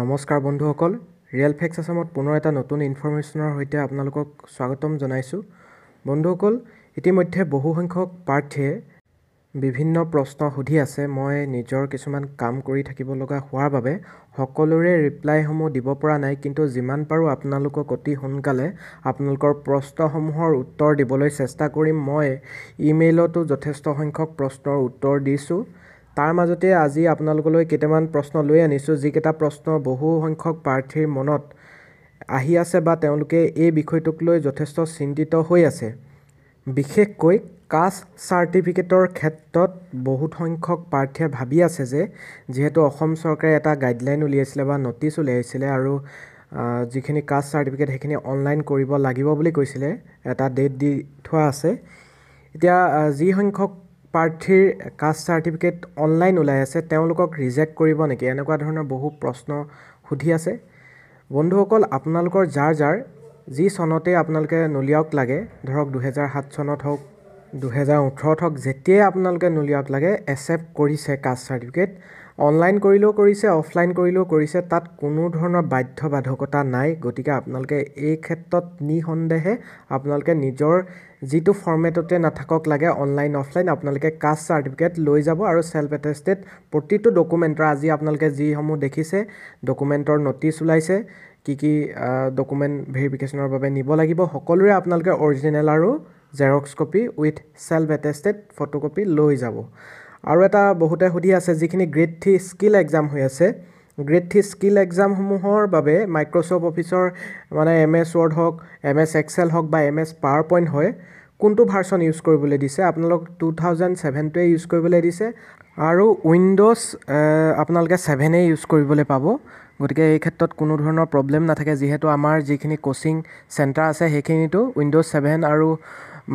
নমস্কাৰ বন্ধুসকল real fax আছামত পুনৰ এটা নতুন ইনফৰ্মেশ্যনৰ সৈতে আপোনালোকক স্বাগতম জনাইছোঁ বন্ধুসকল ইতিমধ্যে বহুসংখ্যক প্ৰাৰ্থীয়ে বিভিন্ন প্ৰশ্ন সুধি আছে মই নিজৰ কিছুমান কাম কৰি থাকিব লগা হোৱাৰ বাবে সকলোৰে ৰিপ্লাইসমূহ দিব পৰা নাই কিন্তু যিমান পাৰোঁ আপোনালোকক অতি সোনকালে আপোনালোকৰ প্ৰশ্নসমূহৰ উত্তৰ দিবলৈ চেষ্টা কৰিম মই ইমেইলতো যথেষ্ট সংখ্যক প্ৰশ্নৰ উত্তৰ দিছোঁ তাৰ মাজতে আজি আপোনালোকলৈ কেইটামান প্ৰশ্ন লৈ আনিছোঁ যিকেইটা প্ৰশ্ন বহু সংখ্যক প্ৰাৰ্থীৰ মনত আহি আছে বা তেওঁলোকে এই বিষয়টোক লৈ যথেষ্ট চিন্তিত হৈ আছে বিশেষকৈ কাষ্ট চাৰ্টিফিকেটৰ ক্ষেত্ৰত বহুত সংখ্যক প্ৰাৰ্থীয়ে ভাবি আছে যে যিহেতু অসম চৰকাৰে এটা গাইডলাইন উলিয়াইছিলে বা নটিছ উলিয়াইছিলে আৰু যিখিনি কাষ্ট চাৰ্টিফিকেট সেইখিনি অনলাইন কৰিব লাগিব বুলি কৈছিলে এটা ডেট দি থোৱা আছে এতিয়া যিসংখ্যক প্ৰাৰ্থীৰ কাষ্ট চাৰ্টিফিকেট অনলাইন ওলাই আছে তেওঁলোকক ৰিজেক্ট কৰিব নেকি এনেকুৱা ধৰণৰ বহু প্ৰশ্ন সুধি আছে বন্ধুসকল আপোনালোকৰ যাৰ যাৰ যি চনতে আপোনালোকে নলিয়াওক লাগে ধৰক দুহেজাৰ সাত চনত হওক দুহেজাৰ ওঠৰত হওক যেতিয়াই আপোনালোকে নুলিয়াওক লাগে একচেপ্ট কৰিছে কাষ্ট চাৰ্টিফিকেট অনলাইন কৰিলেও কৰিছে অফলাইন কৰিলেও কৰিছে তাত কোনো ধৰণৰ বাধ্য বাধকতা নাই গতিকে আপোনালোকে এই ক্ষেত্ৰত নিঃসন্দেহে আপোনালোকে নিজৰ যিটো ফৰ্মেটতে নাথাকক লাগে অনলাইন অফলাইন আপোনালোকে কাষ্ট চাৰ্টিফিকেট লৈ যাব আৰু চেল্ফ এটেষ্টেড প্ৰতিটো ডকুমেণ্টৰ আজি আপোনালোকে যিসমূহ দেখিছে ডকুমেণ্টৰ ন'টিছ ওলাইছে কি কি ডকুমেণ্ট ভেৰিফিকেশ্যনৰ বাবে নিব লাগিব সকলোৰে আপোনালোকে অৰিজিনেল আৰু xerox copy with self attested photocopy লৈ যাব আৰু এটা বহুতে সুধি আছে যিখিনি গ্ৰেড থ্ৰী স্কিল এক্সাম হৈ আছে গ্ৰেড থ্ৰী স্কিল এক্সামসমূহৰ বাবে মাইক্ৰ'ছফ্ট অফিচৰ মানে এম এছ ৱৰ্ড হওক এম এছ এক্সেল হওক বা এম এছ পাৱাৰ পইণ্ট হয় কোনটো ভাৰ্চন ইউজ কৰিবলৈ দিছে আপোনালোক টু থাউজেণ্ড ছেভেনটোৱে ইউজ কৰিবলৈ দিছে আৰু উইণ্ড'জ আপোনালোকে ছেভেনেই ইউজ কৰিবলৈ পাব গতিকে এই ক্ষেত্ৰত কোনো ধৰণৰ প্ৰব্লেম নাথাকে যিহেতু আমাৰ যিখিনি কোচিং চেণ্টাৰ আছে সেইখিনিতো উইণ্ড'জ ছেভেন আৰু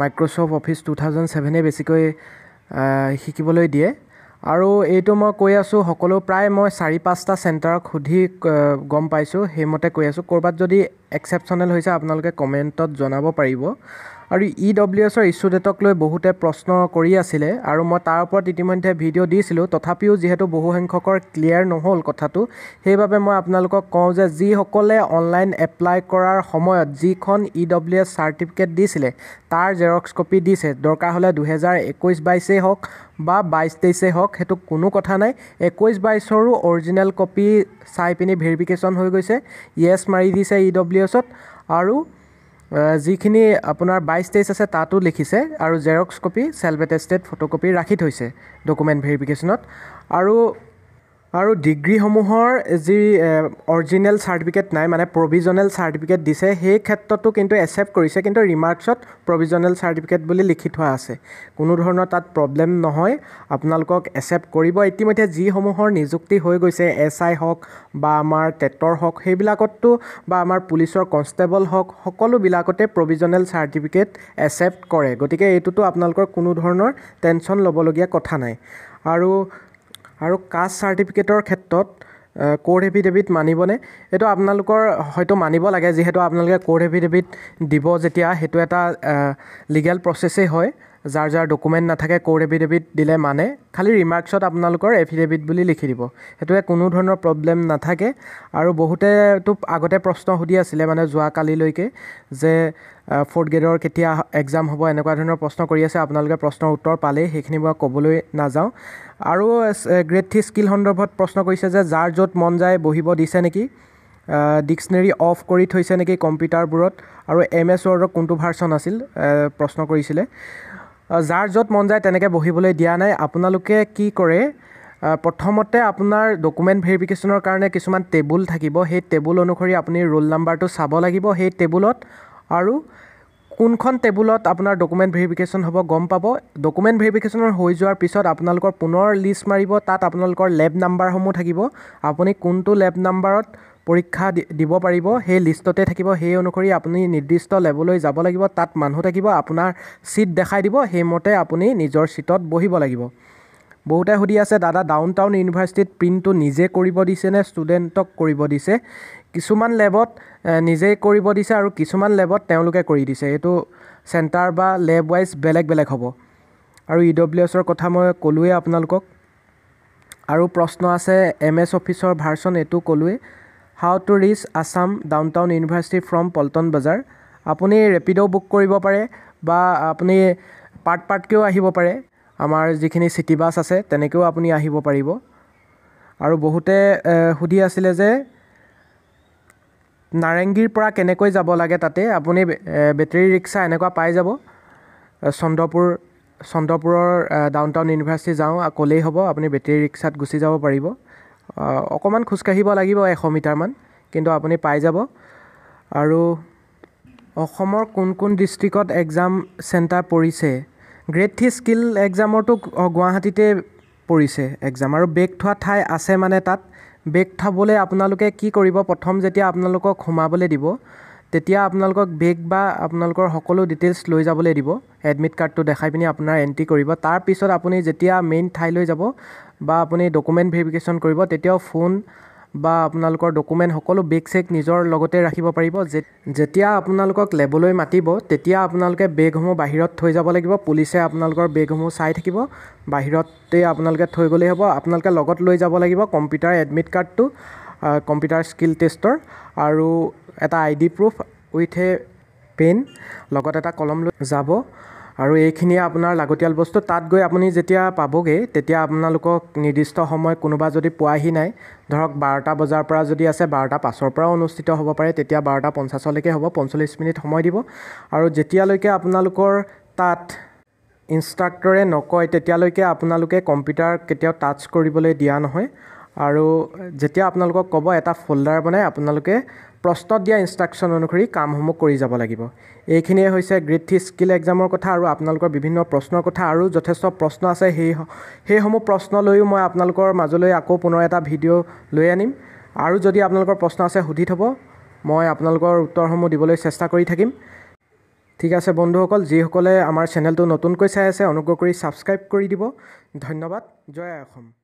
মাইক্ৰ'ছফ্ট অফিচ টু থাউজেণ্ড ছেভেনে বেছিকৈ শিকিবলৈ দিয়ে আৰু এইটো মই কৈ আছোঁ সকলো প্ৰায় মই চাৰি পাঁচটা চেণ্টাৰক সুধি গম পাইছোঁ সেইমতে কৈ আছোঁ ক'ৰবাত যদি এক্সেপশ্যনেল হৈছে আপোনালোকে কমেণ্টত জনাব পাৰিব আৰু ই e ডব্লিউ এছৰ ইছ্যু ডেটক লৈ বহুতে প্ৰশ্ন কৰি আছিলে আৰু মই তাৰ ওপৰত ইতিমধ্যে ভিডিঅ' দিছিলোঁ তথাপিও যিহেতু বহুসংখ্যকৰ ক্লিয়াৰ নহ'ল কথাটো সেইবাবে মই আপোনালোকক কওঁ যে যিসকলে অনলাইন এপ্লাই কৰাৰ সময়ত যিখন ই ডব্লিউ এছ চাৰ্টিফিকেট দিছিলে তাৰ জেৰক্স কপি দিছে দৰকাৰ হ'লে দুহেজাৰ একৈছ বাইছেই হওক বা বাইছ তেইছেই হওক সেইটো কোনো কথা নাই একৈছ বাইছৰো অৰিজিনেল কপি চাই পিনি ভেৰিফিকেশ্যন হৈ গৈছে য়েছ মাৰি দিছে ই ডব্লিউ এছত আৰু যিখিনি আপোনাৰ বাইছ তেইছ আছে তাতো লিখিছে আৰু xerox copy self attested photocopy ৰাখি থৈছে ডকুমেণ্ট ভেৰিফিকেশ্যনত আৰু আৰু ডিগ্ৰীসমূহৰ যি অৰিজিনেল চাৰ্টিফিকেট নাই মানে প্ৰভিজনেল চাৰ্টিফিকেট দিছে সেই ক্ষেত্ৰতো কিন্তু একচেপ্ট কৰিছে কিন্তু ৰিমাৰ্কছত প্ৰভিজনেল চাৰ্টিফিকেট বুলি লিখি থোৱা আছে কোনো ধৰণৰ তাত প্ৰব্লেম নহয় আপোনালোকক একচেপ্ট কৰিব ইতিমধ্যে যিসমূহৰ নিযুক্তি হৈ গৈছে এছ আই হওক বা আমাৰ টেটৰ হওক সেইবিলাকতো বা আমাৰ পুলিচৰ কনষ্টেবল হওক সকলোবিলাকতে প্ৰভিজনেল চাৰ্টিফিকেট একচেপ্ট কৰে গতিকে এইটোতো আপোনালোকৰ কোনো ধৰণৰ টেনশ্যন ল'বলগীয়া কথা নাই আৰু আৰু কাষ্ট চাৰ্টিফিকেটৰ ক্ষেত্ৰত ক'ৰ্ট এফিডেভিট মানিবনে এইটো আপোনালোকৰ হয়তো মানিব লাগে যিহেতু আপোনালোকে ক'ৰ্ট এফিডেভিট দিব যেতিয়া সেইটো এটা লিগেল প্ৰচেছেই হয় যাৰ যাৰ ডকুমেণ্ট নাথাকে ক'ৰ এফিডেভিট দিলে মানে খালী ৰিমাৰ্কছত আপোনালোকৰ এফিডেভিট বুলি লিখি দিব সেইটোৱে কোনো ধৰণৰ প্ৰব্লেম নাথাকে আৰু বহুতেতো আগতে প্ৰশ্ন সুধি আছিলে মানে যোৱাকালিলৈকে যে ফ'ৰ্থ গ্ৰেডৰ কেতিয়া এক্সাম হ'ব এনেকুৱা ধৰণৰ প্ৰশ্ন কৰি আছে আপোনালোকে প্ৰশ্নৰ উত্তৰ পালেই সেইখিনি মই ক'বলৈ নাযাওঁ আৰু গ্ৰেড থ্ৰী স্কিল সন্দৰ্ভত প্ৰশ্ন কৰিছে যে যাৰ য'ত মন যায় বহিব দিছে নেকি ডিক্সনেৰী অফ কৰি থৈছে নেকি কম্পিউটাৰবোৰত আৰু এম এছ ৱৰ্ডৰ কোনটো ভাৰ্চন আছিল প্ৰশ্ন কৰিছিলে যাৰ য'ত মন যায় তেনেকৈ বহিবলৈ দিয়া নাই আপোনালোকে কি কৰে প্ৰথমতে আপোনাৰ ডকুমেণ্ট ভেৰিফিকেশ্যনৰ কাৰণে কিছুমান টেবুল থাকিব সেই টেবুল অনুসৰি আপুনি ৰোল নাম্বাৰটো চাব লাগিব সেই টেবুলত আৰু কোনখন টেবুলত আপোনাৰ ডকুমেণ্ট ভেৰিফিকেশ্যন হ'ব গম পাব ডকুমেণ্ট ভেৰিফিকেশ্যনৰ হৈ যোৱাৰ পিছত আপোনালোকৰ পুনৰ লিষ্ট মাৰিব তাত আপোনালোকৰ লেব নাম্বাৰসমূহ থাকিব আপুনি কোনটো লেব নাম্বাৰত পৰীক্ষা দিব পাৰিব সেই লিষ্টতে থাকিব সেই অনুসৰি আপুনি নিৰ্দিষ্ট লেবলৈ যাব লাগিব তাত মানুহ থাকিব আপোনাৰ ছিট দেখাই দিব সেইমতে আপুনি নিজৰ ছিটত বহিব লাগিব বহুতে সুধি আছে দাদা ডাউন টাউন ইউনিভাৰ্চিটিত প্ৰিণ্টটো নিজে কৰিব দিছেনে ষ্টুডেণ্টক কৰিব দিছে কিছুমান লেবত নিজেই কৰিব দিছে আৰু কিছুমান লেবত তেওঁলোকে কৰি দিছে এইটো চেণ্টাৰ বা লেব ৱাইজ বেলেগ বেলেগ হ'ব আৰু ই ডব্লিউ এছৰ কথা মই ক'লোৱেই আপোনালোকক আৰু প্ৰশ্ন আছে এম এছ অফিচৰ ভাৰ্চন এইটো ক'লোৱেই how to reach Assam down town university from Paltan Bazar আপুনি ৰেপিড' বুক কৰিব পাৰে বা আপুনি পাৰ্ট পাৰ্টকৈও আহিব পাৰে আমাৰ যিখিনি চিটি বাছ আছে তেনেকৈও আপুনি আহিব পাৰিব আৰু বহুতে সুধি আছিলে যে নাৰেংগীৰ পৰা কেনেকৈ যাব লাগে তাতে আপুনি বেটেৰী ৰিক্সা এনেকুৱা পাই যাব চন্দ্ৰপুৰ চন্দ্ৰপুৰৰ ডাউন টাউন ইউনিভাৰ্চিটি যাওঁ ক'লেই হ'ব আপুনি বেটেৰী ৰিক্সাত গুচি যাব পাৰিব অকণমান খোজকাঢ়িব লাগিব এশ মিটাৰমান কিন্তু আপুনি পাই যাব আৰু অসমৰ কোন কোন ডিষ্ট্ৰিক্টত এক্সাম চেণ্টাৰ পৰিছে গ্ৰেড থ্ৰী স্কিল এক্সামৰটো গুৱাহাটীতে পৰিছে এক্সাম আৰু বেগ থোৱা ঠাই আছে মানে তাত বেগ থ'বলৈ আপোনালোকে কি কৰিব প্ৰথম যেতিয়া আপোনালোকক সোমাবলৈ দিব তেতিয়া আপোনালোকক বেগ বা আপোনালোকৰ সকলো ডিটেইলছ লৈ যাবলৈ দিব এডমিট কাৰ্ডটো দেখাই পিনি আপোনাৰ এণ্ট্ৰি কৰিব তাৰপিছত আপুনি যেতিয়া মেইন ঠাইলৈ যাব বা আপুনি ডকুমেণ্ট ভেৰিফিকেশ্যন কৰিব তেতিয়াও ফোন বা আপোনালোকৰ ডকুমেণ্ট সকলো বেগ চেগ নিজৰ লগতে ৰাখিব পাৰিব যে যেতিয়া আপোনালোকক লেবলৈ মাতিব তেতিয়া আপোনালোকে বেগসমূহ বাহিৰত থৈ যাব লাগিব পুলিচে আপোনালোকৰ বেগসমূহ চাই থাকিব বাহিৰতে আপোনালোকে থৈ গ'লেই হ'ব আপোনালোকে লগত লৈ যাব লাগিব কম্পিউটাৰ এডমিট কাৰ্ডটো কম্পিউটাৰ স্কিল টেষ্টৰ আৰু এটা I D proof with a pen লগত এটা কলম লৈ যাব আৰু এইখিনিয়ে আপোনাৰ লাগতিয়াল বস্তু তাত গৈ আপুনি যেতিয়া পাবগৈ তেতিয়া আপোনালোকক নিৰ্দিষ্ট সময় কোনোবা যদি পোৱাহি নাই ধৰক বাৰটা বজাৰ পৰা যদি আছে বাৰটা পাঁচৰ পৰাও অনুষ্ঠিত হ'ব পাৰে তেতিয়া বাৰটা পঞ্চাছলৈকে হ'ব পঞ্চল্লিছ মিনিট সময় দিব আৰু যেতিয়ালৈকে আপোনালোকৰ তাত ইনষ্ট্ৰাক্টৰে নকয় তেতিয়ালৈকে আপোনালোকে কম্পিউটাৰ কেতিয়াও টাচ কৰিবলৈ দিয়া নহয় আৰু যেতিয়া আপোনালোকক ক'ব এটা ফল্ডাৰ বনাই আপোনালোকে প্ৰশ্নত দিয়া ইনষ্ট্ৰাকশ্যন অনুসৰি কামসমূহ কৰি যাব লাগিব এইখিনিয়ে হৈছে গ্ৰীড থ্ৰী স্কিল এক্সামৰ কথা আৰু আপোনালোকৰ বিভিন্ন প্ৰশ্নৰ কথা আৰু যথেষ্ট প্ৰশ্ন আছে সেই সেইসমূহ প্ৰশ্ন লৈও মই আপোনালোকৰ মাজলৈ আকৌ পুনৰ এটা ভিডিঅ' লৈ আনিম আৰু যদি আপোনালোকৰ প্ৰশ্ন আছে সুধি থ'ব মই আপোনালোকৰ উত্তৰসমূহ দিবলৈ চেষ্টা কৰি থাকিম ঠিক আছে বন্ধুসকল যিসকলে আমাৰ চেনেলটো নতুনকৈ চাই আছে অনুগ্ৰহ কৰি ছাবস্ক্ৰাইব কৰি দিব ধন্যবাদ জয় অসম